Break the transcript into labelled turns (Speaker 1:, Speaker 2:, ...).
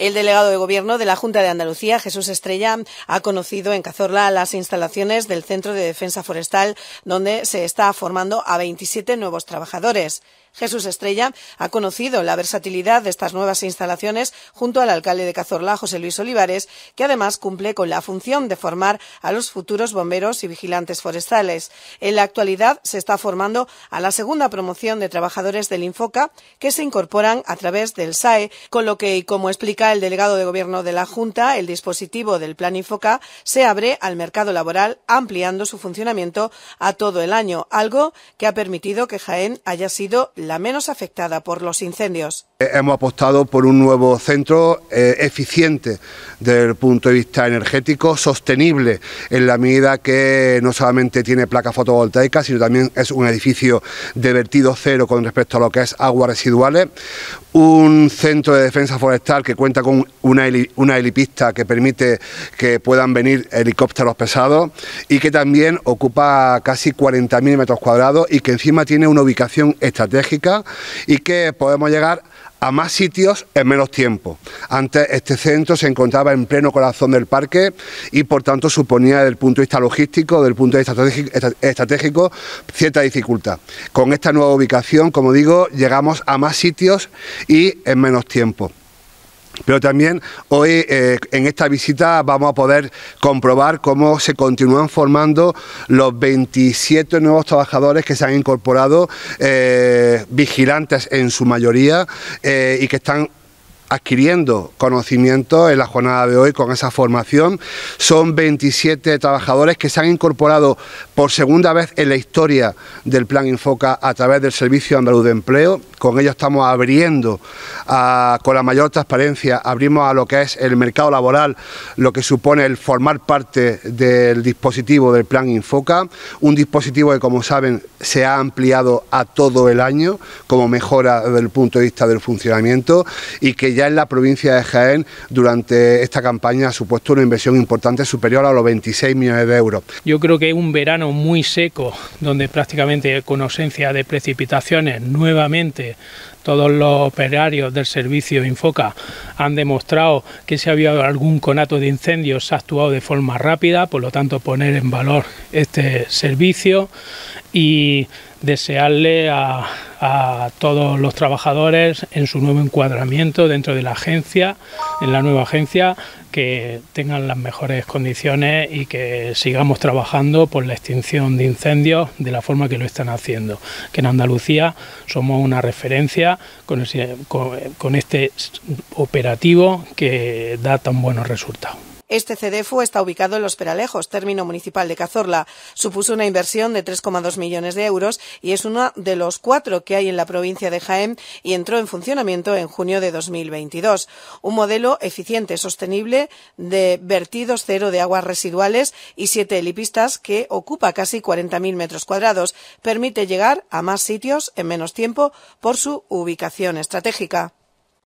Speaker 1: El delegado de Gobierno de la Junta de Andalucía, Jesús Estrella, ha conocido en Cazorla las instalaciones del Centro de Defensa Forestal, donde se está formando a 27 nuevos trabajadores. Jesús Estrella ha conocido la versatilidad de estas nuevas instalaciones junto al alcalde de Cazorla, José Luis Olivares, que además cumple con la función de formar a los futuros bomberos y vigilantes forestales. En la actualidad se está formando a la segunda promoción de trabajadores del Infoca que se incorporan a través del SAE, con lo que, como explica el delegado de Gobierno de la Junta, el dispositivo del Plan Infoca se abre al mercado laboral ampliando su funcionamiento a todo el año, algo que ha permitido que Jaén haya sido la menos afectada por los incendios.
Speaker 2: Eh, hemos apostado por un nuevo centro eh, eficiente desde el punto de vista energético, sostenible en la medida que no solamente tiene placas fotovoltaicas, sino también es un edificio de vertido cero con respecto a lo que es aguas residuales, un centro de defensa forestal que cuenta con una, una helipista que permite que puedan venir helicópteros pesados y que también ocupa casi 40.000 metros cuadrados y que encima tiene una ubicación estratégica y que podemos llegar a más sitios en menos tiempo. Antes este centro se encontraba en pleno corazón del parque y por tanto suponía desde el punto de vista logístico, desde el punto de vista estratégico, cierta dificultad. Con esta nueva ubicación, como digo, llegamos a más sitios y en menos tiempo. Pero también hoy eh, en esta visita vamos a poder comprobar cómo se continúan formando los 27 nuevos trabajadores que se han incorporado, eh, vigilantes en su mayoría eh, y que están adquiriendo conocimiento en la jornada de hoy con esa formación. Son 27 trabajadores que se han incorporado por segunda vez en la historia del Plan Infoca a través del Servicio Andaluz de Empleo. Con ello estamos abriendo ah, con la mayor transparencia, abrimos a lo que es el mercado laboral, lo que supone el formar parte del dispositivo del Plan Infoca, un dispositivo que, como saben, se ha ampliado a todo el año como mejora del punto de vista del funcionamiento y que ya ya en la provincia de Jaén durante esta campaña ha supuesto una inversión importante superior a los 26 millones de euros.
Speaker 3: Yo creo que un verano muy seco, donde prácticamente con ausencia de precipitaciones nuevamente todos los operarios del servicio Infoca han demostrado que si había algún conato de incendios se ha actuado de forma rápida, por lo tanto poner en valor este servicio y desearle a, todos los trabajadores en su nuevo encuadramiento dentro de la agencia, en la nueva agencia, que tengan las mejores condiciones y que sigamos trabajando por la extinción de incendios de la forma que lo están haciendo. Que en Andalucía somos una referencia con este operativo que da tan buenos resultados.
Speaker 1: Este CDFU está ubicado en Los Peralejos, término municipal de Cazorla. Supuso una inversión de 3,2 millones de euros y es uno de los cuatro que hay en la provincia de Jaén y entró en funcionamiento en junio de 2022. Un modelo eficiente, sostenible, de vertidos cero de aguas residuales y siete helipistas que ocupa casi 40.000 metros cuadrados. Permite llegar a más sitios en menos tiempo por su ubicación estratégica.